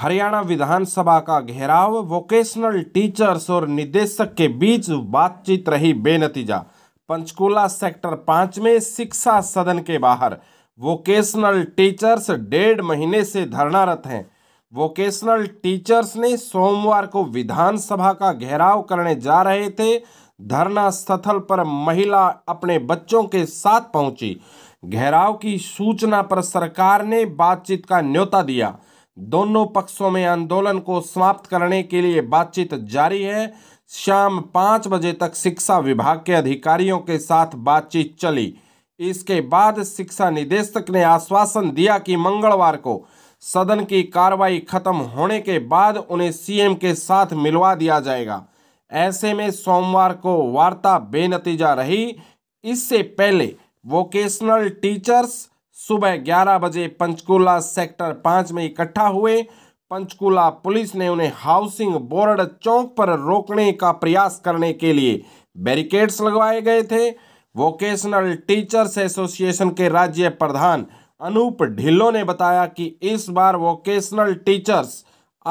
हरियाणा विधानसभा का घेराव vocational teachers और निदेशक के बीच बातचीत रही बेनतीजा पंचकूला सेक्टर पाँच में शिक्षा सदन के बाहर वोकेशनल टीचर्स डेढ़ महीने से धरनारत हैं वोकेशनल टीचर्स ने सोमवार को विधानसभा का घेराव करने जा रहे थे धरना स्थल पर महिला अपने बच्चों के साथ पहुंची घेराव की सूचना पर सरकार ने बातचीत का न्योता दिया दोनों पक्षों में आंदोलन को समाप्त करने के लिए बातचीत जारी है शाम पाँच बजे तक शिक्षा विभाग के अधिकारियों के साथ बातचीत चली इसके बाद शिक्षा निदेशक ने आश्वासन दिया कि मंगलवार को सदन की कार्रवाई खत्म होने के बाद उन्हें सीएम के साथ मिलवा दिया जाएगा ऐसे में सोमवार को वार्ता बेनतीजा रही इससे पहले वोकेशनल टीचर्स सुबह 11 बजे पंचकूला सेक्टर पाँच में इकट्ठा हुए पंचकूला पुलिस ने उन्हें हाउसिंग बोर्ड चौक पर रोकने का प्रयास करने के लिए बैरिकेड्स लगवाए गए थे वोकेशनल टीचर्स एसोसिएशन के राज्य प्रधान अनूप ढिल्लो ने बताया कि इस बार वोकेशनल टीचर्स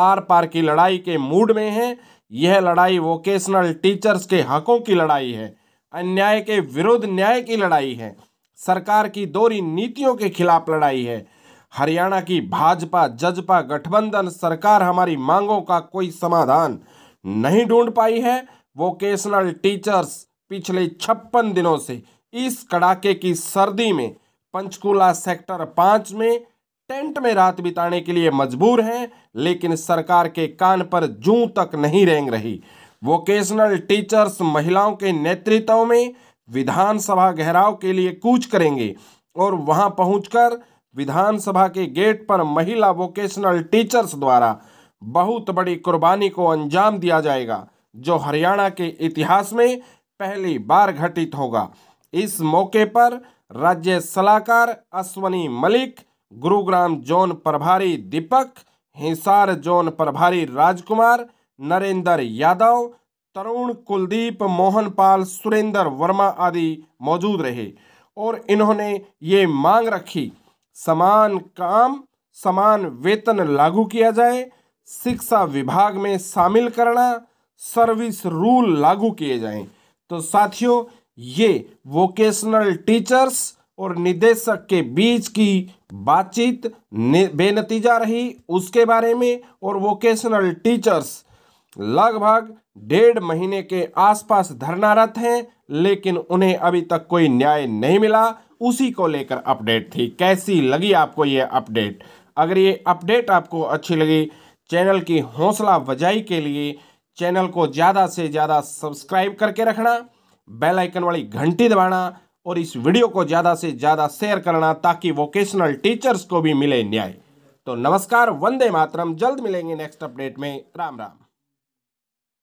आर पार की लड़ाई के मूड में हैं यह लड़ाई वोकेशनल टीचर्स के हकों की लड़ाई है अन्याय के विरुद्ध न्याय की लड़ाई है सरकार की दोहरी नीतियों के खिलाफ लड़ाई है हरियाणा की भाजपा जजपा गठबंधन सरकार हमारी मांगों का कोई समाधान नहीं ढूंढ पाई है वोकेशनल टीचर्स पिछले छप्पन दिनों से इस कड़ाके की सर्दी में पंचकूला सेक्टर पाँच में टेंट में रात बिताने के लिए मजबूर हैं लेकिन सरकार के कान पर जू तक नहीं रेंग रही वोकेशनल टीचर्स महिलाओं के नेतृत्व में विधानसभा घेराव के लिए कूच करेंगे और वहां पहुंचकर विधानसभा के गेट पर महिला वोकेशनल टीचर्स द्वारा बहुत बड़ी कुर्बानी को अंजाम दिया जाएगा जो हरियाणा के इतिहास में पहली बार घटित होगा इस मौके पर राज्य सलाहकार अश्वनी मलिक गुरुग्राम जोन प्रभारी दीपक हिसार जोन प्रभारी राजकुमार नरेंद्र यादव तरुण कुलदीप मोहनपाल सुरेंद्र वर्मा आदि मौजूद रहे और इन्होंने ये मांग रखी समान काम समान वेतन लागू किया जाए शिक्षा विभाग में शामिल करना सर्विस रूल लागू किए जाएं तो साथियों ये वोकेशनल टीचर्स और निदेशक के बीच की बातचीत बेनतीजा रही उसके बारे में और वोकेशनल टीचर्स लगभग डेढ़ महीने के आसपास धरनारत हैं लेकिन उन्हें अभी तक कोई न्याय नहीं मिला उसी को लेकर अपडेट थी कैसी लगी आपको ये अपडेट अगर ये अपडेट आपको अच्छी लगी चैनल की हौसला वजाई के लिए चैनल को ज़्यादा से ज़्यादा सब्सक्राइब करके रखना बेल आइकन वाली घंटी दबाना और इस वीडियो को ज़्यादा से ज़्यादा शेयर करना ताकि वोकेशनल टीचर्स को भी मिले न्याय तो नमस्कार वंदे मातरम जल्द मिलेंगे नेक्स्ट अपडेट में राम राम